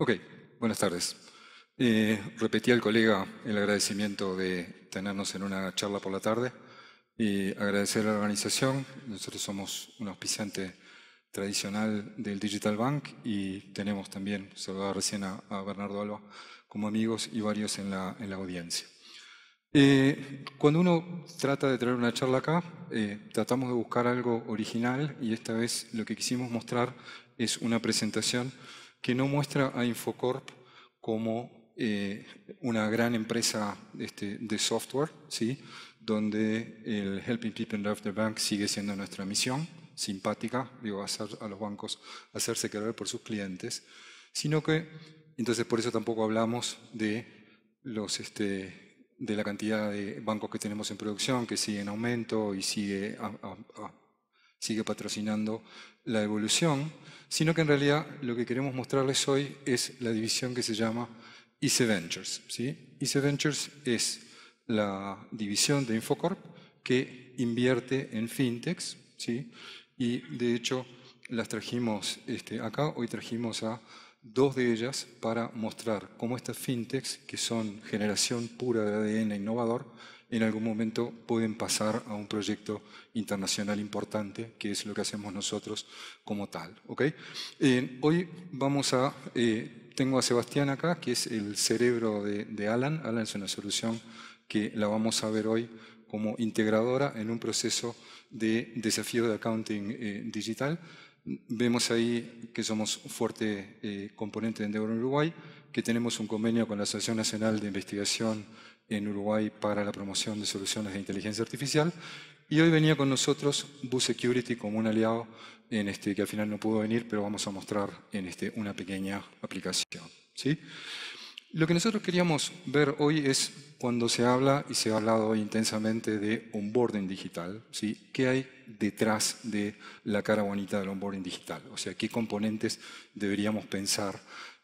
Ok, buenas tardes. Eh, repetí al colega el agradecimiento de tenernos en una charla por la tarde y agradecer a la organización. Nosotros somos un auspiciante tradicional del Digital Bank y tenemos también, saludaba recién a, Bernardo Alba, como amigos y varios en la, en la audiencia. Eh, cuando uno trata de tener una charla acá, eh, tratamos de buscar algo original y esta vez lo que quisimos mostrar es una presentación que no muestra a Infocorp como eh, una gran empresa este, de software, ¿sí? donde el Helping People Love the Bank sigue siendo nuestra misión, simpática, digo, hacer a los bancos hacerse querer por sus clientes, sino que, entonces por eso tampoco hablamos de los... Este, de la cantidad de bancos que tenemos en producción, que sigue en aumento y sigue a sigue patrocinando la evolución, sino que en realidad lo que queremos mostrarles hoy es la división que se llama ICE Ventures. ¿sí? Ventures es la división de Infocorp que invierte en fintechs, ¿sí? y de hecho las trajimos este, acá, hoy trajimos a dos de ellas para mostrar cómo estas fintechs, que son generación pura de ADN innovador, en algún momento pueden pasar a un proyecto internacional importante, que es lo que hacemos nosotros como tal. ¿okay? Eh, hoy vamos a... Eh, tengo a Sebastián acá, que es el cerebro de, Alan. Alan es una solución que la vamos a ver hoy como integradora en un proceso de desafío de accounting eh, digital. Vemos ahí que somos fuerte componente de Endeavor Uruguay, que tenemos un convenio con la Asociación Nacional de Investigación en Uruguay para la promoción de soluciones de inteligencia artificial. Y hoy venía con nosotros Bus Security como un aliado, en este, que al final no pudo venir, pero vamos a mostrar en este, una pequeña aplicación. ¿sí? Lo que nosotros queríamos ver hoy es cuando se habla, y se ha hablado intensamente, de onboarding digital. ¿sí? ¿Qué hay detrás de la cara bonita del onboarding digital? O sea, ¿qué componentes deberíamos pensar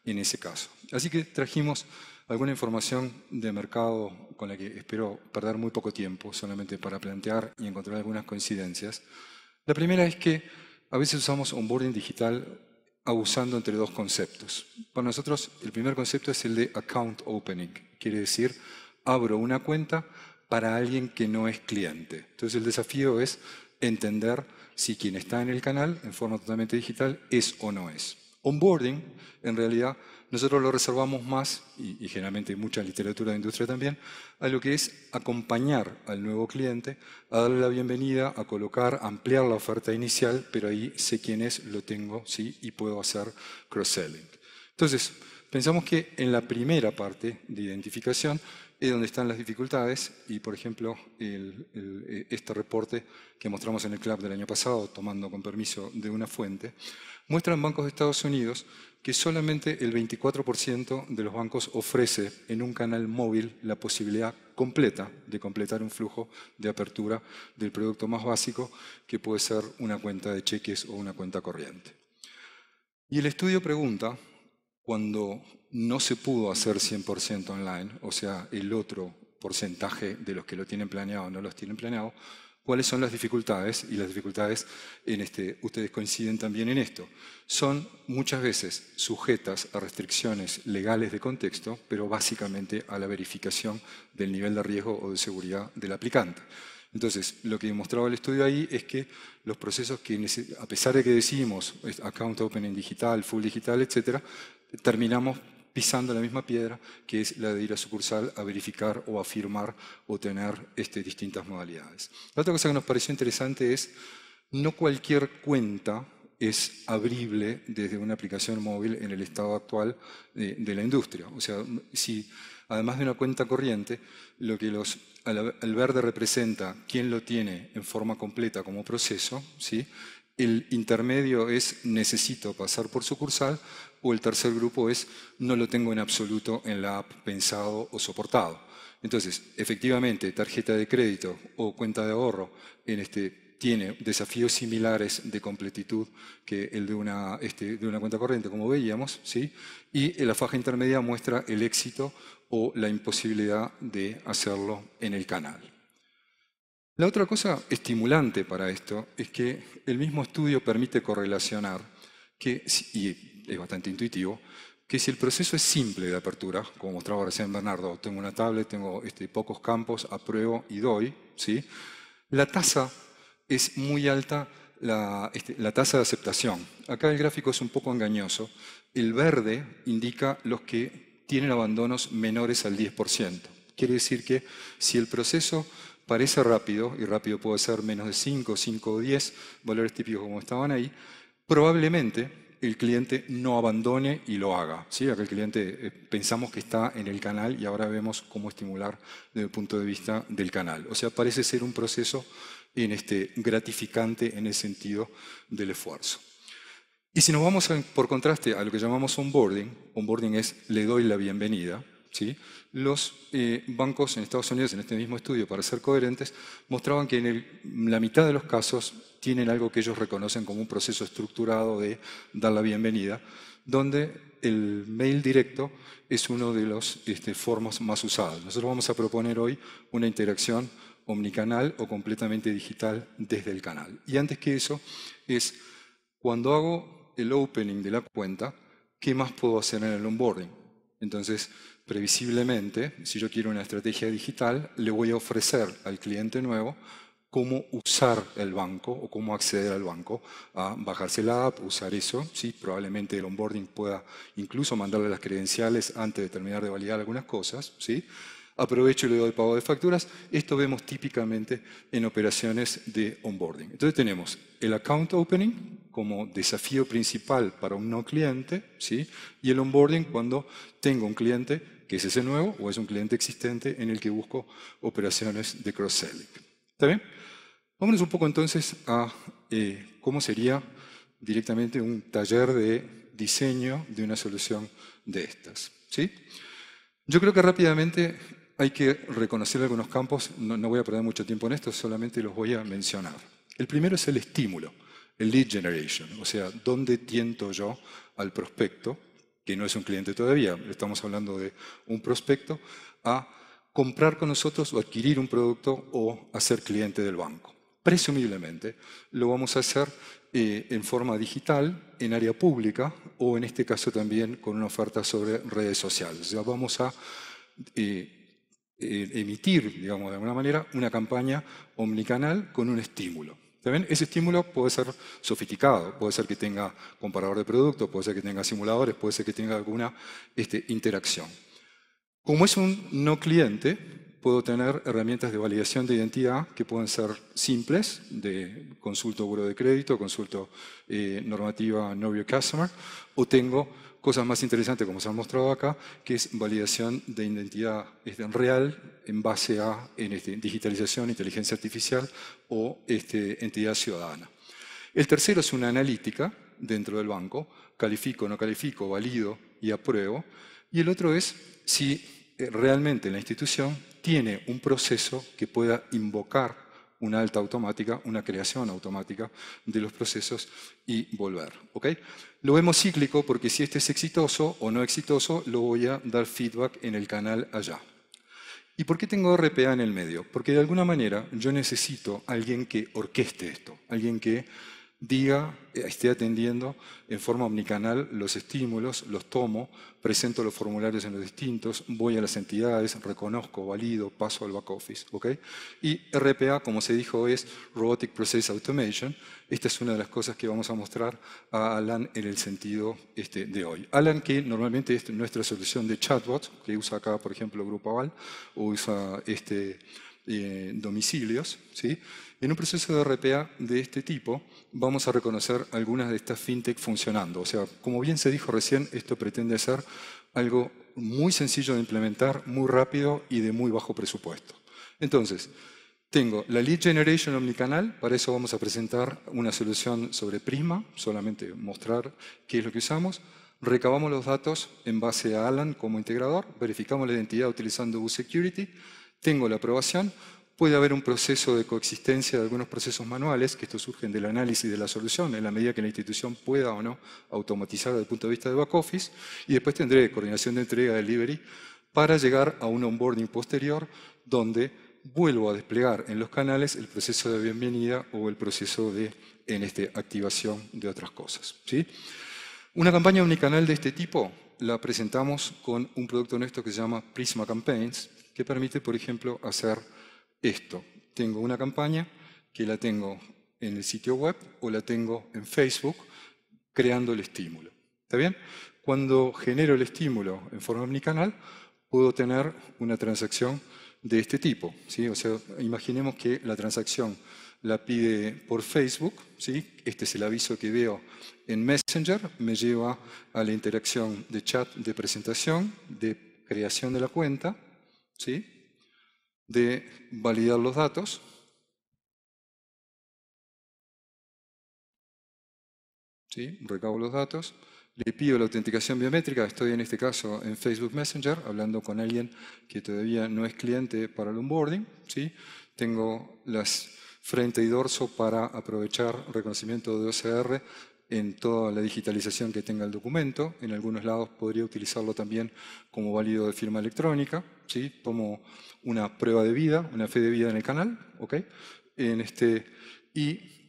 en ese caso? Así que trajimos alguna información de mercado con la que espero perder muy poco tiempo, solamente para plantear y encontrar algunas coincidencias. La primera es que a veces usamos onboarding digital abusando entre dos conceptos. Para nosotros, el primer concepto es el de account opening, quiere decir, abro una cuenta para alguien que no es cliente. Entonces el desafío es entender si quien está en el canal, en forma totalmente digital, es o no es onboarding, en realidad, nosotros lo reservamos más, y, generalmente mucha literatura de industria también, a lo que es acompañar al nuevo cliente, a darle la bienvenida, a colocar, ampliar la oferta inicial, pero ahí sé quién es, lo tengo, ¿sí? y puedo hacer cross-selling. Entonces, pensamos que en la primera parte de identificación es donde están las dificultades y, por ejemplo, eh, este reporte que mostramos en el club del año pasado, tomando con permiso de una fuente, muestra en bancos de Estados Unidos que solamente el 24% de los bancos ofrece en un canal móvil la posibilidad completa de completar un flujo de apertura del producto más básico, que puede ser una cuenta de cheques o una cuenta corriente. Y el estudio pregunta cuando no se pudo hacer 100% online, o sea, el otro porcentaje de los que lo tienen planeado no los tienen planeado, cuáles son las dificultades, y las dificultades, este, ustedes coinciden también en esto, son muchas veces sujetas a restricciones legales de contexto, pero básicamente a la verificación del nivel de riesgo o de seguridad del aplicante. Entonces, lo que demostraba el estudio ahí es que los procesos que, a pesar de que decimos account opening digital, full digital, etc., terminamos pisando la misma piedra, que es la de ir a sucursal a verificar o a firmar o tener este, distintas modalidades. La otra cosa que nos pareció interesante es, no cualquier cuenta es abrible desde una aplicación móvil en el estado actual de, la industria. O sea, si además de una cuenta corriente, lo que los, al, verde representa quién lo tiene en forma completa como proceso, ¿sí? El intermedio es necesito pasar por sucursal o el tercer grupo es no lo tengo en absoluto en la app pensado o soportado. Entonces, efectivamente, tarjeta de crédito o cuenta de ahorro en este, tiene desafíos similares de completitud que el de una, este, de una cuenta corriente, como veíamos, ¿sí? y la faja intermedia muestra el éxito o la imposibilidad de hacerlo en el canal. La otra cosa estimulante para esto es que el mismo estudio permite correlacionar, que, y es bastante intuitivo, que si el proceso es simple de apertura, como mostraba recién Bernardo, tengo una tablet, tengo este, pocos campos, apruebo y doy, ¿sí? la tasa es muy alta, la, este, la tasa de aceptación. Acá el gráfico es un poco engañoso. El verde indica los que tienen abandonos menores al 10%. Quiere decir que si el proceso parece rápido, y rápido puede ser menos de 5, 5 o 10 valores típicos como estaban ahí, probablemente el cliente no abandone y lo haga. ¿sí? Aquel cliente eh, pensamos que está en el canal y ahora vemos cómo estimular desde el punto de vista del canal. O sea, parece ser un proceso en este, gratificante en el sentido del esfuerzo. Y si nos vamos por contraste a lo que llamamos onboarding, onboarding es le doy la bienvenida, los eh, bancos en Estados Unidos, en este mismo estudio, para ser coherentes, mostraban que en la mitad de los casos tienen algo que ellos reconocen como un proceso estructurado de dar la bienvenida, donde el mail directo es uno de los este, formas más usadas. Nosotros vamos a proponer hoy una interacción omnicanal o completamente digital desde el canal. Y antes que eso, es cuando hago el opening de la cuenta, ¿qué más puedo hacer en el onboarding? Entonces, previsiblemente, si yo quiero una estrategia digital, le voy a ofrecer al cliente nuevo cómo usar el banco o cómo acceder al banco, a bajarse la app, usar eso, ¿sí? probablemente el onboarding pueda incluso mandarle las credenciales antes de terminar de validar algunas cosas, ¿sí? aprovecho y le doy pago de facturas, esto vemos típicamente en operaciones de onboarding. Entonces tenemos el account opening como desafío principal para un no cliente, ¿sí? y el onboarding cuando tengo un cliente que es ese nuevo, o es un cliente existente en el que busco operaciones de cross-selling. ¿Está bien? Vámonos un poco entonces a eh, cómo sería directamente un taller de diseño de una solución de estas. ¿sí? Yo creo que rápidamente hay que reconocer algunos campos, no, no voy a perder mucho tiempo en esto, solamente los voy a mencionar. El primero es el estímulo, el lead generation, o sea, dónde tiento yo al prospecto que no es un cliente todavía, estamos hablando de un prospecto, a comprar con nosotros o adquirir un producto o hacer cliente del banco. Presumiblemente lo vamos a hacer eh, en forma digital, en área pública o en este caso también con una oferta sobre redes sociales. Ya vamos a eh, eh, emitir, digamos de alguna manera, una campaña omnicanal con un estímulo. ¿También? Ese estímulo puede ser sofisticado, puede ser que tenga comparador de productos, puede ser que tenga simuladores, puede ser que tenga alguna este, interacción. Como es un no cliente, puedo tener herramientas de validación de identidad que pueden ser simples, de consulto buro de crédito, consulto eh, normativa know customer, o tengo cosas más interesantes, como se han mostrado acá, que es validación de identidad este, real en base a este, digitalización, inteligencia artificial o este, entidad ciudadana. El tercero es una analítica dentro del banco, califico, no califico, valido y apruebo. Y el otro es si eh, realmente la institución tiene un proceso que pueda invocar una alta automática, una creación automática de los procesos y volver. ¿OK? Lo vemos cíclico porque si este es exitoso o no exitoso, lo voy a dar feedback en el canal allá. ¿Y por qué tengo RPA en el medio? Porque de alguna manera yo necesito alguien que orqueste esto, alguien que diga, eh, esté atendiendo en forma omnicanal los estímulos, los tomo, presento los formularios en los distintos, voy a las entidades, reconozco, valido, paso al back office. Y RPA, como se dijo, es Robotic Process Automation. Esta es una de las cosas que vamos a mostrar a Alan en el sentido este, de hoy. Alan, que normalmente es nuestra solución de chatbot, que usa acá, por ejemplo, Grupo Aval, o usa este, eh, domicilios. ¿sí? En un proceso de RPA de este tipo vamos a reconocer algunas de estas fintech funcionando. O sea, como bien se dijo recién, esto pretende ser algo muy sencillo de implementar, muy rápido y de muy bajo presupuesto. Entonces, tengo la lead generation omnicanal, para eso vamos a presentar una solución sobre Prisma, solamente mostrar qué es lo que usamos. Recabamos los datos en base a Alan como integrador, verificamos la identidad utilizando uSecurity. security tengo la aprobación, puede haber un proceso de coexistencia de algunos procesos manuales, que esto surgen del análisis de la solución, en la medida que la institución pueda o no automatizar desde el punto de vista de back office, y después tendré coordinación de entrega, delivery, para llegar a un onboarding posterior donde vuelvo a desplegar en los canales el proceso de bienvenida o el proceso de en este, activación de otras cosas. Una campaña unicanal de este tipo la presentamos con un producto nuestro que se llama Prisma Campaigns, que permite, por ejemplo, hacer esto. Tengo una campaña que la tengo en el sitio web o la tengo en Facebook creando el estímulo. ¿Está bien? Cuando genero el estímulo en forma omnicanal, puedo tener una transacción de este tipo. ¿sí? O sea, imaginemos que la transacción la pide por Facebook, este es el aviso que veo en Messenger, me lleva a la interacción de chat de presentación, de creación de la cuenta, ¿sí? de validar los datos. ¿sí? Recabo los datos, le pido la autenticación biométrica, estoy en este caso en Facebook Messenger, hablando con alguien que todavía no es cliente para el onboarding, ¿sí? tengo las frente y dorso para aprovechar reconocimiento de OCR en toda la digitalización que tenga el documento. En algunos lados podría utilizarlo también como válido de firma electrónica. ¿sí? como una prueba de vida, una fe de vida en el canal. En este, y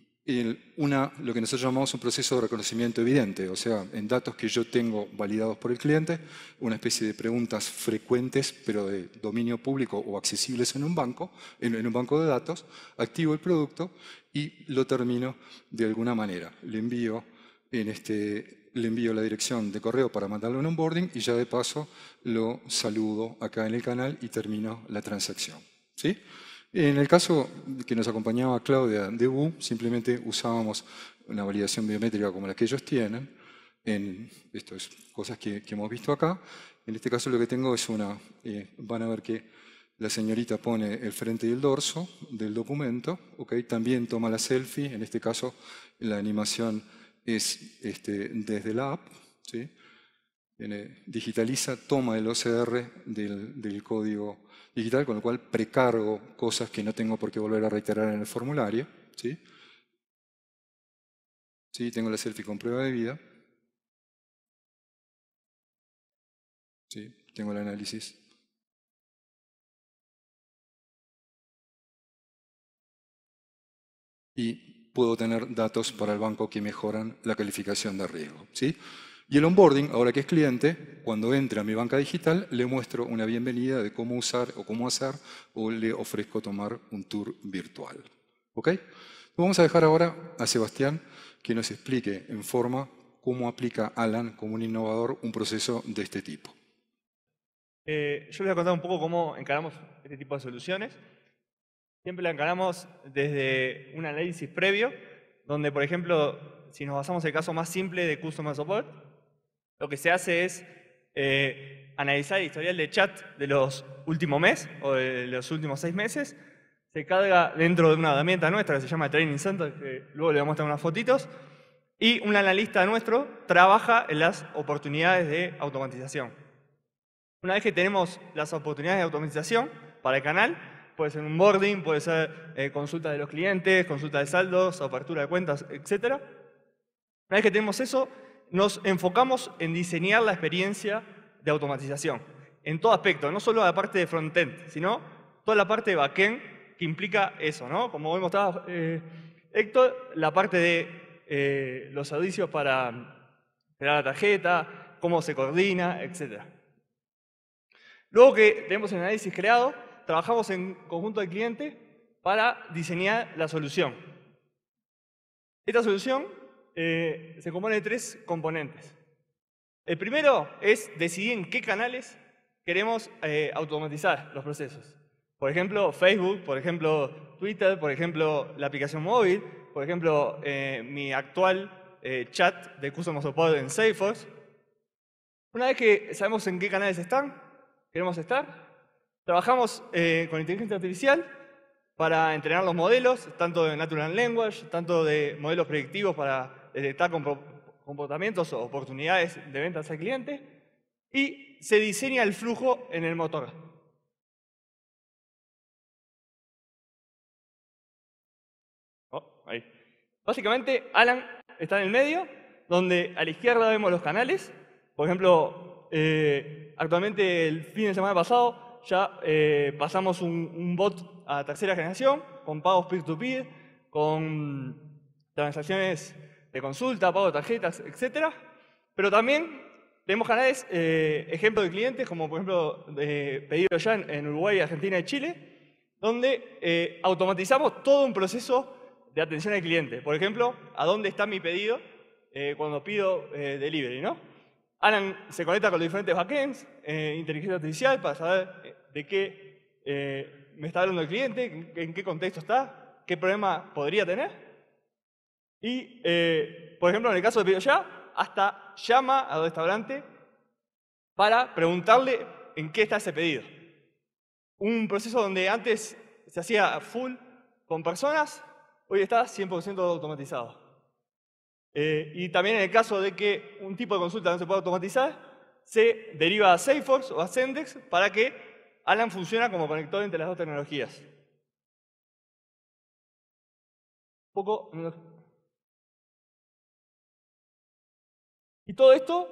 una, lo que nosotros llamamos un proceso de reconocimiento evidente, o sea, en datos que yo tengo validados por el cliente, una especie de preguntas frecuentes, pero de dominio público o accesibles en un banco, en, un banco de datos, activo el producto y lo termino de alguna manera. Le envío, en este, le envío la dirección de correo para mandarlo en onboarding y ya de paso lo saludo acá en el canal y termino la transacción. ¿Sí? En el caso que nos acompañaba Claudia de U, simplemente usábamos una validación biométrica como la que ellos tienen, en estas cosas que, hemos visto acá. En este caso lo que tengo es una, eh, van a ver que la señorita pone el frente y el dorso del documento, también toma la selfie, en este caso la animación es este, desde la app, digitaliza, toma el OCR del código digital, con lo cual precargo cosas que no tengo por qué volver a reiterar en el formulario. ¿sí? Tengo la selfie con prueba de vida. Tengo el análisis. Y puedo tener datos para el banco que mejoran la calificación de riesgo. ¿sí? Y el onboarding, ahora que es cliente, cuando entra a mi banca digital, le muestro una bienvenida de cómo usar o cómo hacer, o le ofrezco tomar un tour virtual. ¿Ok? Vamos a dejar ahora a Sebastián que nos explique en forma cómo aplica Alan como un innovador un proceso de este tipo. Eh, yo les voy a contar un poco cómo encaramos este tipo de soluciones. Siempre la encaramos desde un análisis previo, donde, por ejemplo, si nos basamos en el caso más simple de Customer Support, lo que se hace es eh, analizar el historial de chat de los últimos mes o de los últimos seis meses. Se carga dentro de una herramienta nuestra que se llama Training Center, que luego le voy a mostrar unas fotitos. Y un analista nuestro trabaja en las oportunidades de automatización. Una vez que tenemos las oportunidades de automatización para el canal, puede ser un boarding, puede ser eh, consulta de los clientes, consulta de saldos, apertura de cuentas, etc. Una vez que tenemos eso, nos enfocamos en diseñar la experiencia de automatización, en todo aspecto, no solo la parte de frontend, sino toda la parte de backend que implica eso, ¿no? Como hemos mostrado, eh, Héctor, la parte de eh, los servicios para crear la tarjeta, cómo se coordina, etc. Luego que tenemos el análisis creado, trabajamos en conjunto de cliente para diseñar la solución. Esta solución eh, se compone de tres componentes. El primero es decidir en qué canales queremos eh, automatizar los procesos. Por ejemplo, Facebook, por ejemplo, Twitter, por ejemplo, la aplicación móvil, por ejemplo, eh, mi actual chat de Customer Support en Salesforce. Una vez que sabemos en qué canales están, queremos estar, trabajamos con inteligencia artificial para entrenar los modelos, tanto de Natural Language, tanto de modelos predictivos para detectar eh, comportamientos o oportunidades de ventas al cliente y se diseña el flujo en el motor. Oh, Básicamente, Alan está en el medio, donde a la izquierda vemos los canales. Por ejemplo, eh, actualmente el fin de semana pasado ya eh, pasamos un, bot a tercera generación con pagos peer to -peer, con transacciones de consulta, pago de tarjetas, etc. Pero también tenemos canales, eh, ejemplo de clientes, como por ejemplo de eh, pedido ya en, Uruguay, Argentina y Chile, donde eh, automatizamos todo un proceso de atención al cliente. Por ejemplo, a dónde está mi pedido eh, cuando pido delivery, Alan se conecta con los diferentes backends, inteligencia artificial, para saber de qué me está hablando el cliente, en qué contexto está, qué problema podría tener. Y, eh, por ejemplo, en el caso de ya hasta llama al restaurante para preguntarle en qué está ese pedido. Un proceso donde antes se hacía full con personas, hoy está 100% automatizado. Eh, y también en el caso de que un tipo de consulta no se pueda automatizar, se deriva a Salesforce o a Sendex para que Alan funcione como conector entre las dos tecnologías. Un poco Y todo esto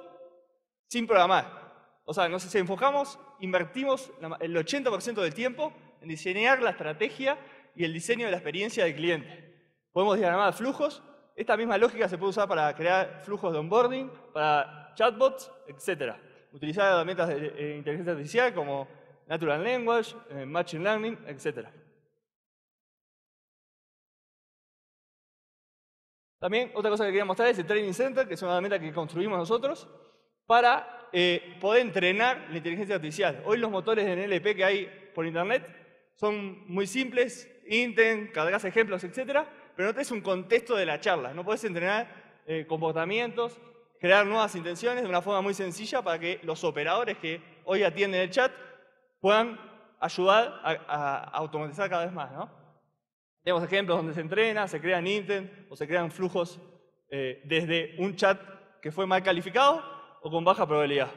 sin programar. O sea, nos enfocamos, invertimos el 80% del tiempo en diseñar la estrategia y el diseño de la experiencia del cliente. Podemos diagramar flujos. Esta misma lógica se puede usar para crear flujos de onboarding, para chatbots, etc. Utilizar herramientas de inteligencia artificial como Natural Language, eh, Machine Learning, etcétera. También otra cosa que quería mostrar es el Training Center, que es una herramienta que construimos nosotros para eh, poder entrenar la inteligencia artificial. Hoy los motores de NLP que hay por internet son muy simples, intent, cargas ejemplos, etc. Pero no es un contexto de la charla. No puedes entrenar eh, comportamientos, crear nuevas intenciones de una forma muy sencilla para que los operadores que hoy atienden el chat puedan ayudar a, a automatizar cada vez más. ¿no? Tenemos ejemplos donde se entrena, se crean intent o se crean flujos eh, desde un chat que fue mal calificado o con baja probabilidad.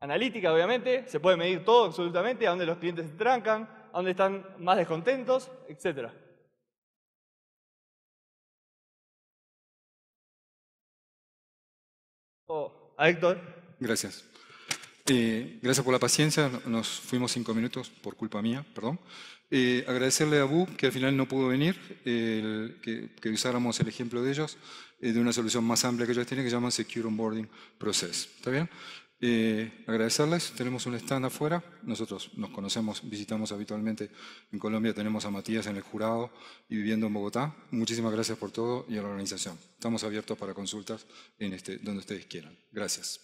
Analítica, obviamente, se puede medir todo absolutamente, a dónde los clientes se trancan, a dónde están más descontentos, etc. Oh, a Héctor. Gracias. Eh, gracias por la paciencia, nos fuimos cinco minutos por culpa mía, perdón. Eh, agradecerle a Bu, que al final no pudo venir, el, que, usáramos el ejemplo de ellos, eh, de una solución más amplia que ellos tienen que se llama Secure Onboarding Process. ¿Está bien? agradecerles, tenemos un stand afuera, nosotros nos conocemos, visitamos habitualmente en Colombia, tenemos a Matías en el jurado y viviendo en Bogotá. Muchísimas gracias por todo y a la organización. Estamos abiertos para consultas en este, donde ustedes quieran. Gracias.